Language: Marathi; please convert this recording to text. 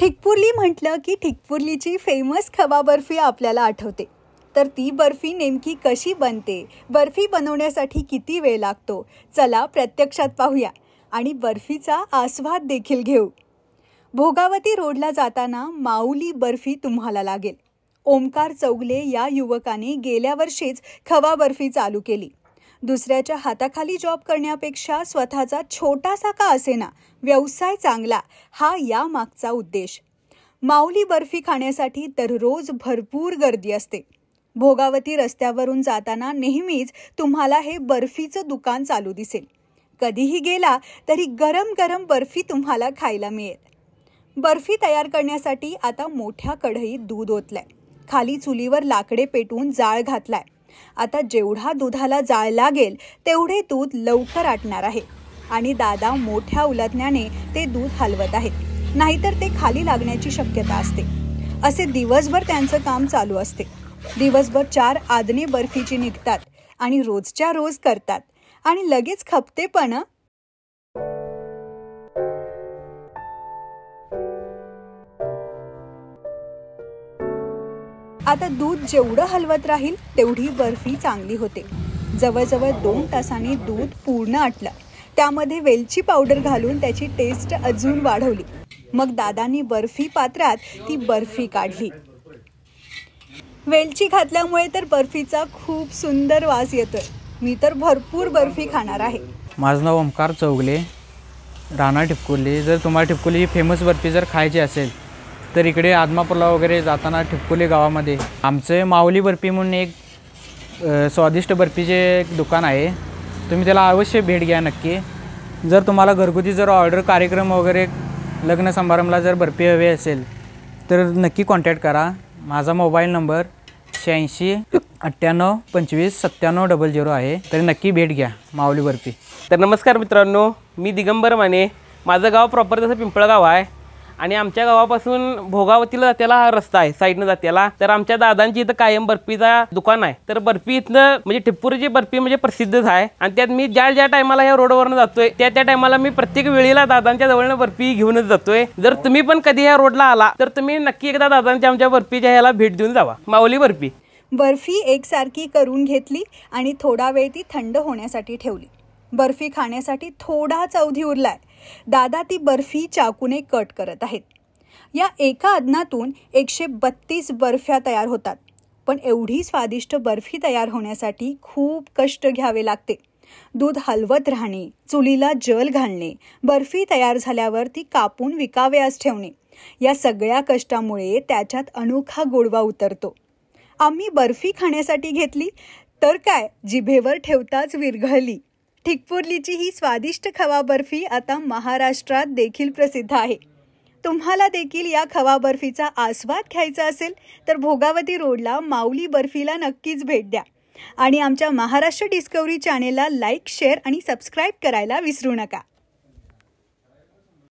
ठिकपुरली म्हटलं की ठिकपुरलीची फेमस खवा बर्फी आपल्याला आठवते तर ती बर्फी नेमकी कशी बनते बर्फी बनवण्यासाठी किती वेळ लागतो चला प्रत्यक्षात पाहूया आणि बर्फीचा आस्वाद देखील घेऊ भोगावती रोडला जाताना माऊली बर्फी तुम्हाला लागेल ओमकार चौगले या युवकाने गेल्या वर्षीच खवा बर्फी चालू केली दुसऱ्याच्या हाताखाली जॉब करण्यापेक्षा स्वतःचा छोटासा का असेना व्यवसाय चांगला हा या मागचा उद्देश माऊली बर्फी खाण्यासाठी दररोज भरपूर गर्दी असते भोगावती रस्त्यावरून जाताना नेहमीच तुम्हाला हे बर्फीचं दुकान चालू दिसेल कधीही गेला तरी गरम गरम बर्फी तुम्हाला खायला मिळेल बर्फी तयार करण्यासाठी आता मोठ्या कढईत दूध ओतलंय खाली चुलीवर लाकडे पेटवून जाळ घातलाय आता जेवढा दुधाला जाळ लागेल तेवढे दूध लवकर आटणार आहे आणि दादा मोठ्या उलटण्याने ते दूध हलवत आहेत नाहीतर ते खाली लागण्याची शक्यता असते असे दिवसभर त्यांचं काम चालू असते दिवसभर चार आदने बर्फीची निघतात आणि रोजच्या रोज करतात आणि लगेच खपते पण आता दूध जेवढं हलवत राहील तेवढी बर्फी चांगली होते जवळजवळ दोन तासांनी दूध पूर्ण आटलं त्यामध्ये वेलची पावडर घालून त्याची टेस्ट अजून वाढवली मग दादांनी बर्फी पात्रात ती बर्फी काढली वेलची घातल्यामुळे तर बर्फीचा खूप सुंदर वास येतोय मी तर भरपूर बर्फी खाणार आहे माझं नाव ओंकार चौगले राणा ठिपकुली जर तुम्हाला ठिपकुली ही फेमस बर्फी जर खायची असेल तर इकडे आदमापूरला वगैरे जाताना ठिपकुले गावामध्ये आमचे माऊली बर्फी म्हणून एक स्वादिष्ट बर्फीचे एक दुकान आहे तुम्ही त्याला अवश्य भेट घ्या नक्की जर तुम्हाला घरगुती जर ऑर्डर कार्यक्रम वगैरे लग्न समारंभाला जर बर्फी हवी असेल तर नक्की कॉन्टॅक्ट करा माझा मोबाईल नंबर शहाऐंशी अठ्ठ्याण्णव पंचवीस सत्त्याण्णव डबल झिरो आहे तर नक्की भेट घ्या माऊली बर्फी तर नमस्कार मित्रांनो मी दिगंबर माने माझं गाव प्रॉपर जसं पिंपळगाव आहे आणि आमच्या गावापासून भोगावतीला जात्याला हा रस्ता आहे साईडनं जात्याला तर आमच्या दादांची इथं कायम बर्फीचा दुकान आहे तर बर्फी इथनं म्हणजे ठिप्पूरची बर्फी म्हणजे प्रसिद्धच आहे आणि त्यात मी ज्या ज्या टायमाला ह्या रोडवरनं जातोय त्या त्या टायमाला मी प्रत्येक वेळेला दादांच्या जवळनं बर्फी घेऊनच जातोय जर तुम्ही पण कधी या रोडला आला तर तुम्ही नक्की एकदा दादांच्या आमच्या बर्फीच्या ह्याला भेट देऊन जावा माऊली बर्फी बर्फी एकसारखी करून घेतली आणि थोडा वेळ ती थंड होण्यासाठी ठेवली बर्फी खाण्यासाठी थोडा चवधी उरलाय दादा ती बर्फी चाकूने कट करत आहेत या एका अदनातून एकशे बत्तीस बर्फ्या तयार होतात पण एवढी स्वादिष्ट बर्फी तयार होण्यासाठी खूप कष्ट घ्यावे लागते दूध हलवत राहणे चुलीला जल घालणे बर्फी तयार झाल्यावर ती कापून विकाव्यास ठेवणे या सगळ्या कष्टामुळे त्याच्यात अनोखा गोडवा उतरतो आम्ही बर्फी खाण्यासाठी घेतली तर काय जिभेवर ठेवताच विरघळली ठिकपुरलीची ही स्वादिष्ट खवा बर्फी आता महाराष्ट्रात देखील प्रसिद्ध आहे तुम्हाला देखील या खवा बर्फीचा आस्वाद घ्यायचा असेल तर भोगावती रोडला माऊली बर्फीला नक्कीच भेट द्या आणि आमच्या महाराष्ट्र डिस्कवरी चॅनेलला लाईक शेअर आणि सबस्क्राईब करायला विसरू नका